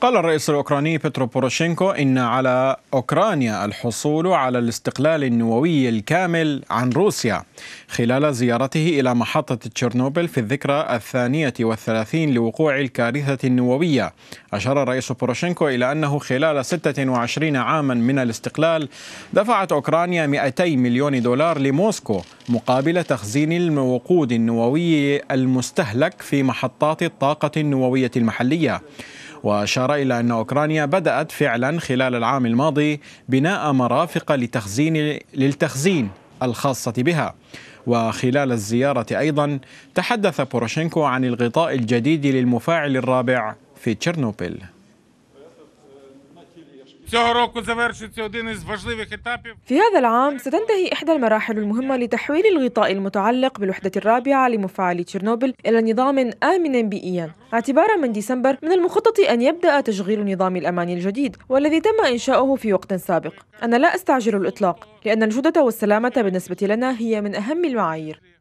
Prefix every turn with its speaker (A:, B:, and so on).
A: قال الرئيس الأوكراني بيترو بوروشينكو إن على أوكرانيا الحصول على الاستقلال النووي الكامل عن روسيا خلال زيارته إلى محطة تشيرنوبل في الذكرى الثانية والثلاثين لوقوع الكارثة النووية أشار الرئيس بوروشينكو إلى أنه خلال 26 عاما من الاستقلال دفعت أوكرانيا 200 مليون دولار لموسكو مقابل تخزين الوقود النووي المستهلك في محطات الطاقة النووية المحلية وأشار إلى أن أوكرانيا بدأت فعلا خلال العام الماضي بناء مرافق لتخزين للتخزين الخاصة بها وخلال الزيارة أيضا تحدث بوروشينكو عن الغطاء الجديد للمفاعل الرابع في تشيرنوبيل
B: في
C: هذا العام ستنتهي إحدى المراحل المهمة لتحويل الغطاء المتعلق بالوحدة الرابعة لمفاعل تشيرنوبل إلى نظام آمن بيئيا اعتبارا من ديسمبر من المخطط أن يبدأ تشغيل نظام الأمان الجديد والذي تم إنشاؤه في وقت سابق أنا لا أستعجل الإطلاق لأن الجودة والسلامة بالنسبة لنا هي من أهم المعايير